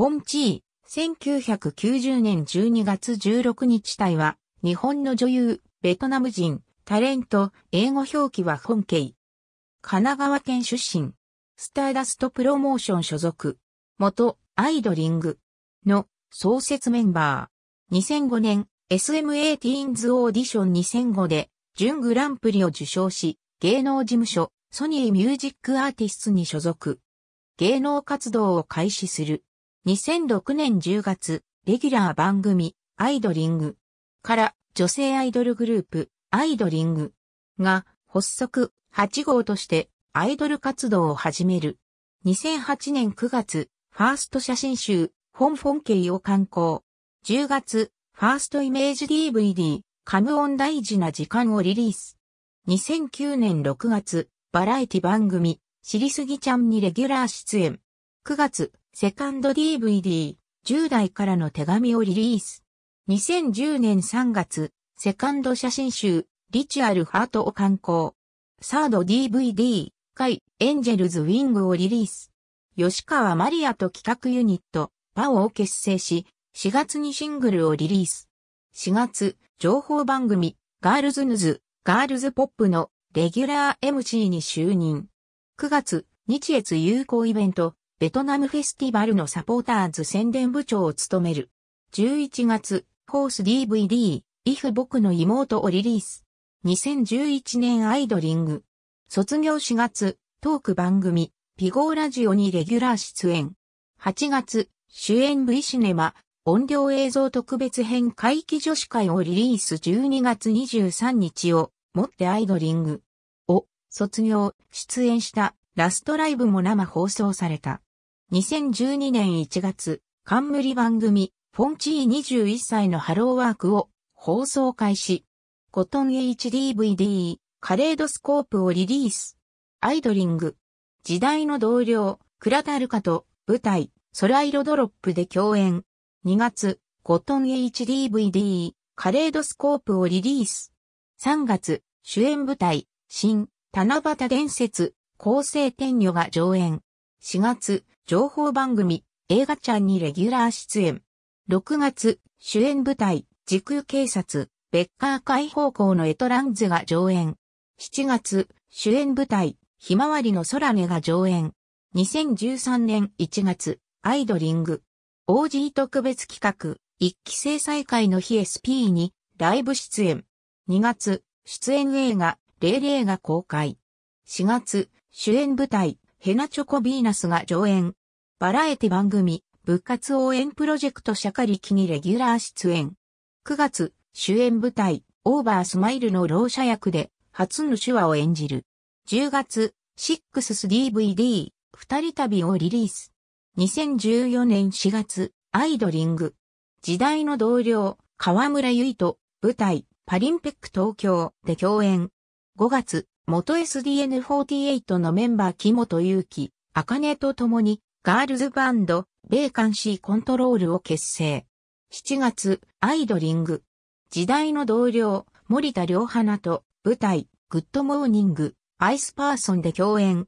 フォンチー、1990年12月16日体は、日本の女優、ベトナム人、タレント、英語表記はフォンケイ。神奈川県出身、スターダストプロモーション所属、元、アイドリング、の、創設メンバー。2005年、SMA ティーンズオーディション2005で、準グランプリを受賞し、芸能事務所、ソニーミュージックアーティストに所属。芸能活動を開始する。2006年10月、レギュラー番組、アイドリングから女性アイドルグループ、アイドリングが発足8号としてアイドル活動を始める。2008年9月、ファースト写真集、フォンフォンケイを刊行。10月、ファーストイメージ DVD、カムオン大事な時間をリリース。2009年6月、バラエティ番組、知りすぎちゃんにレギュラー出演。9月、セカンド DVD、10代からの手紙をリリース。2010年3月、セカンド写真集、リチュアル・ハートを刊行。サード DVD、回、エンジェルズ・ウィングをリリース。吉川マリアと企画ユニット、パオを結成し、4月にシングルをリリース。4月、情報番組、ガールズヌズ、ガールズポップのレギュラー MC に就任。9月、日越友好イベント、ベトナムフェスティバルのサポーターズ宣伝部長を務める。11月、ホース DVD、if 僕の妹をリリース。2011年アイドリング。卒業4月、トーク番組、ピゴーラジオにレギュラー出演。8月、主演 V シネマ、音量映像特別編回帰女子会をリリース12月23日を、もってアイドリング。を、卒業、出演した、ラストライブも生放送された。2012年1月、冠番組、フォンチー21歳のハローワークを放送開始。コトン HDVD、カレードスコープをリリース。アイドリング。時代の同僚、倉田ルカと舞台、空色ドロップで共演。2月、コトン HDVD、カレードスコープをリリース。3月、主演舞台、新、七夕伝説、構成天女が上演。4月、情報番組、映画ちゃんにレギュラー出演。6月、主演舞台、時空警察、ベッカー解放校のエトランズが上演。7月、主演舞台、ひまわりの空音が上演。2013年1月、アイドリング。OG 特別企画、一期生再会の日 SP に、ライブ出演。2月、出演映画、レイが公開。4月、主演舞台、ヘナチョコビーナスが上演。バラエティ番組、部活応援プロジェクトシャカリキにレギュラー出演。9月、主演舞台、オーバースマイルの老者役で、初の手話を演じる。10月、6ス d v d 二人旅をリリース。2014年4月、アイドリング。時代の同僚、河村ゆいと、舞台、パリンペック東京で共演。5月、元 SDN48 のメンバー木本祐希、ねと共にガールズバンド、米韓ーコントロールを結成。7月、アイドリング。時代の同僚、森田良花と舞台、グッドモーニング、アイスパーソンで共演。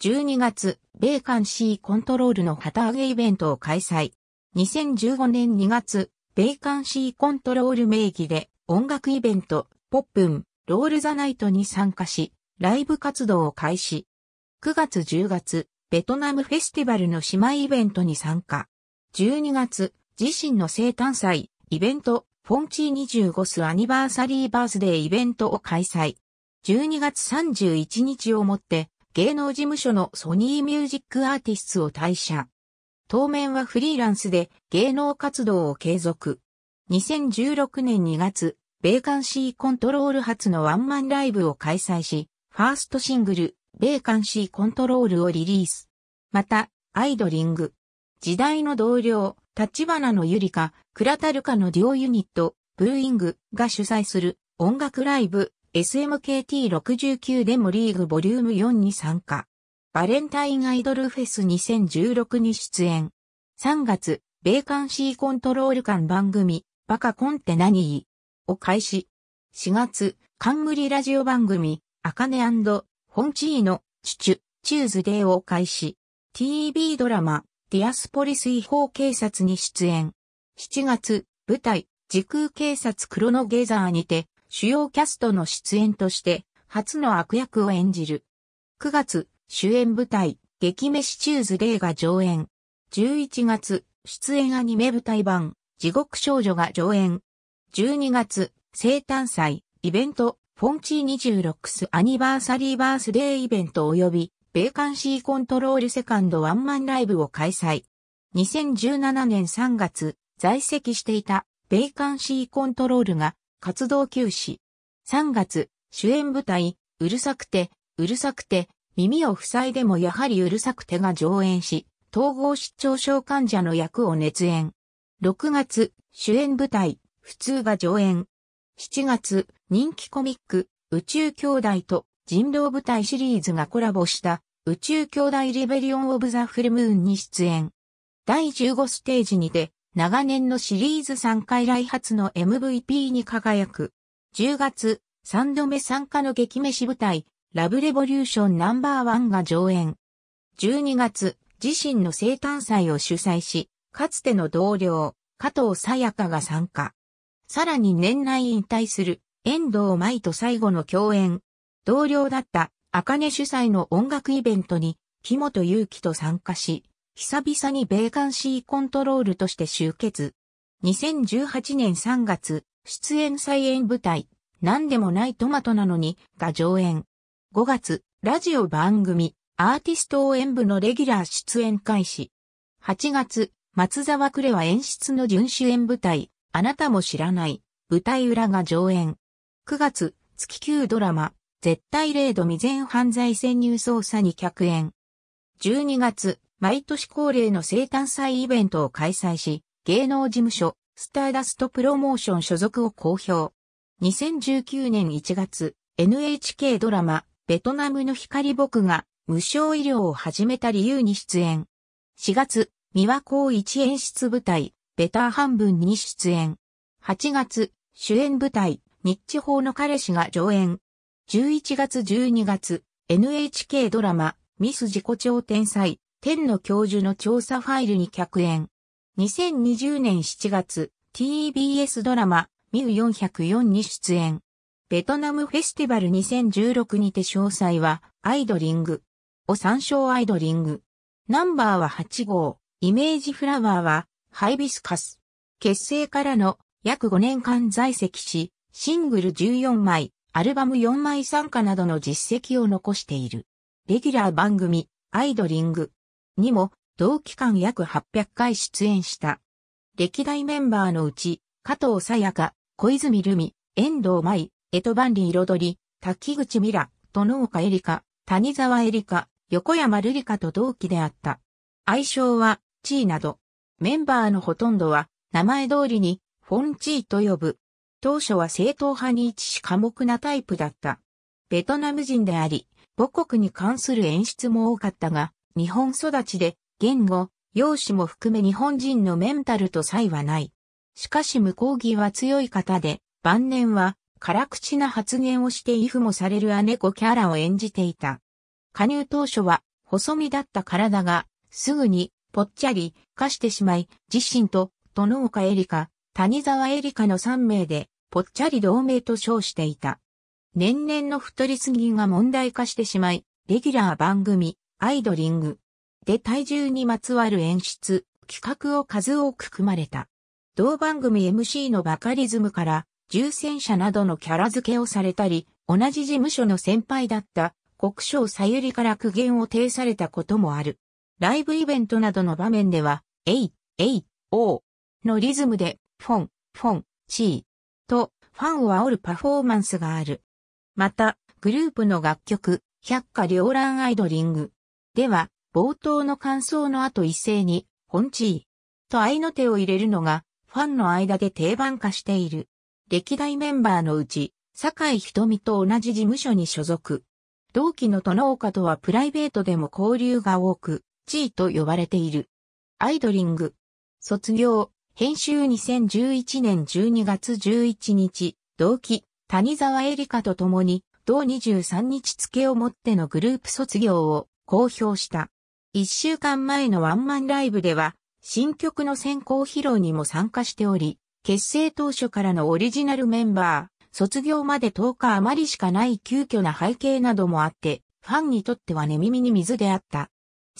12月、米韓ーコントロールの旗揚げイベントを開催。2015年2月、米韓ーコントロール名義で音楽イベント、ポップン、ロールザナイトに参加し、ライブ活動を開始。9月10月、ベトナムフェスティバルの姉妹イベントに参加。12月、自身の生誕祭、イベント、フォンチー25スアニバーサリーバースデーイベントを開催。12月31日をもって、芸能事務所のソニーミュージックアーティストを退社。当面はフリーランスで芸能活動を継続。2016年2月、米韓シーコントロール初のワンマンライブを開催し、ファーストシングル、米韓シーコントロールをリリース。また、アイドリング。時代の同僚、立花のゆりか、倉田るかの両ユニット、ブーイングが主催する音楽ライブ SMKT69 デモリーグボリューム4に参加。バレンタインアイドルフェス2016に出演。3月、米韓シーコントロール間番組、バカコンっ何を開始。4月、冠ラジオ番組、アカネホンチーのチュチュ、チューズデーを開始。TV ドラマ、ディアスポリス違法警察に出演。7月、舞台、時空警察クロノゲザーにて、主要キャストの出演として、初の悪役を演じる。9月、主演舞台、激飯チューズデーが上演。11月、出演アニメ舞台版、地獄少女が上演。12月、生誕祭、イベント、フォンチー26スアニバーサリーバースデーイベント及び、米韓シーコントロールセカンドワンマンライブを開催。2017年3月、在籍していた、米韓シーコントロールが、活動休止。3月、主演舞台、うるさくて、うるさくて、耳を塞いでもやはりうるさくてが上演し、統合失調症患者の役を熱演。6月、主演舞台、普通が上演。7月、人気コミック、宇宙兄弟と人狼舞台シリーズがコラボした宇宙兄弟リベリオン・オブ・ザ・フルムーンに出演。第15ステージにて、長年のシリーズ3回来発の MVP に輝く。10月、3度目参加の激飯舞台、ラブレボリューションナンバーワンが上演。12月、自身の生誕祭を主催し、かつての同僚、加藤さやかが参加。さらに年内引退する遠藤舞と最後の共演。同僚だった茜主催の音楽イベントに木本祐希と参加し、久々に米韓シーコントロールとして集結。2018年3月、出演再演舞台、何でもないトマトなのに、が上演。5月、ラジオ番組、アーティスト応援部のレギュラー出演開始。8月、松沢クレは演出の準主演舞台、あなたも知らない、舞台裏が上演。9月、月9ドラマ、絶対零度未然犯罪潜入捜査に客演。12月、毎年恒例の生誕祭イベントを開催し、芸能事務所、スターダストプロモーション所属を公表。2019年1月、NHK ドラマ、ベトナムの光僕が、無償医療を始めた理由に出演。4月、三輪光一演出舞台、ベター半分に出演。8月、主演舞台、日地方の彼氏が上演。11月12月、NHK ドラマ、ミス自己調天才、天の教授の調査ファイルに客演。2020年7月、TBS ドラマ、ミュ404に出演。ベトナムフェスティバル2016にて詳細は、アイドリング。を参照アイドリング。ナンバーは8号、イメージフラワーは、ハイビスカス。結成からの約5年間在籍し、シングル14枚、アルバム4枚参加などの実績を残している。レギュラー番組、アイドリングにも同期間約800回出演した。歴代メンバーのうち、加藤さやか、小泉るみ、遠藤舞、江戸万里彩り、滝口美良、殿岡エリカ、谷沢エリカ、横山瑠璃香と同期であった。愛称は、地位など、メンバーのほとんどは名前通りにフォンチーと呼ぶ。当初は正統派に位置し寡黙なタイプだった。ベトナム人であり、母国に関する演出も多かったが、日本育ちで、言語、容姿も含め日本人のメンタルと差異はない。しかし向こう義は強い方で、晩年は辛口な発言をして威風もされる姉子キャラを演じていた。加入当初は細身だった体が、すぐにぽっちゃり、化してしまい、自身と、殿岡エリカ、谷沢エリカの3名で、ぽっちゃり同盟と称していた。年々の太りすぎが問題化してしまい、レギュラー番組、アイドリング、で体重にまつわる演出、企画を数多く組まれた。同番組 MC のバカリズムから、重戦車などのキャラ付けをされたり、同じ事務所の先輩だった国章さゆりから苦言を呈されたこともある。ライブイベントなどの場面では、えい、えい、おーのリズムで、フォン、フォン、チーとファンを煽るパフォーマンスがある。また、グループの楽曲、百花繚乱アイドリングでは、冒頭の感想の後一斉に、ホンチーと愛の手を入れるのが、ファンの間で定番化している。歴代メンバーのうち、坂井瞳と同じ事務所に所属。同期の殿岡とはプライベートでも交流が多く、地位と呼ばれている。アイドリング。卒業。編集2011年12月11日、同期、谷沢エリカと共に、同23日付をもってのグループ卒業を公表した。一週間前のワンマンライブでは、新曲の先行披露にも参加しており、結成当初からのオリジナルメンバー、卒業まで10日余りしかない急遽な背景などもあって、ファンにとっては寝耳に水であった。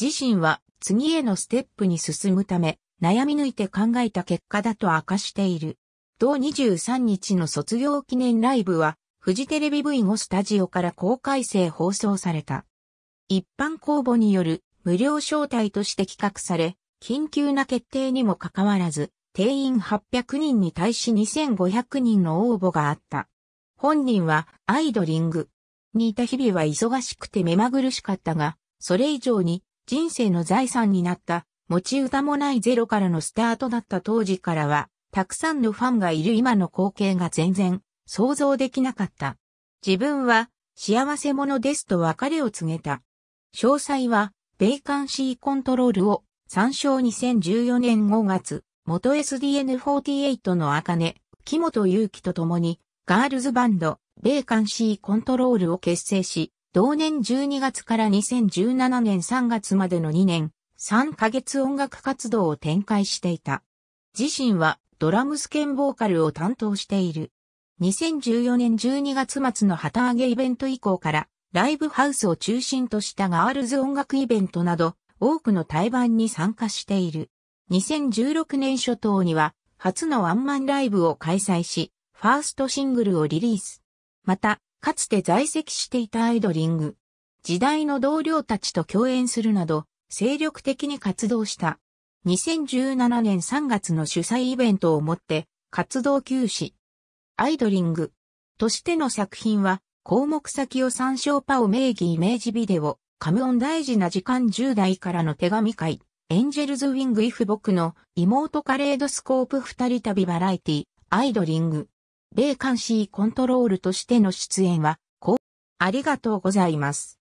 自身は次へのステップに進むため、悩み抜いて考えた結果だと明かしている。同23日の卒業記念ライブは、フジテレビ V5 スタジオから公開生放送された。一般公募による無料招待として企画され、緊急な決定にもかかわらず、定員800人に対し2500人の応募があった。本人はアイドリングにいた日々は忙しくて目まぐるしかったが、それ以上に人生の財産になった、持ち歌もないゼロからのスタートだった当時からは、たくさんのファンがいる今の光景が全然想像できなかった。自分は幸せ者ですと別れを告げた。詳細は、米韓ーコントロールを参照2014年5月、元 SDN48 の茜、木本祐希と共に、ガールズバンド、米韓ーコントロールを結成し、同年12月から2017年3月までの2年、3ヶ月音楽活動を展開していた。自身はドラムス兼ボーカルを担当している。2014年12月末の旗揚げイベント以降から、ライブハウスを中心としたガールズ音楽イベントなど、多くの対バンに参加している。2016年初頭には、初のワンマンライブを開催し、ファーストシングルをリリース。また、かつて在籍していたアイドリング、時代の同僚たちと共演するなど、精力的に活動した。2017年3月の主催イベントをもって活動休止。アイドリングとしての作品は項目先を参照パオ名義イメージビデオ、カムオン大事な時間10代からの手紙会、エンジェルズウィングイフ僕の妹カレードスコープ二人旅バラエティ、アイドリング。霊感 C コントロールとしての出演は、こう、ありがとうございます。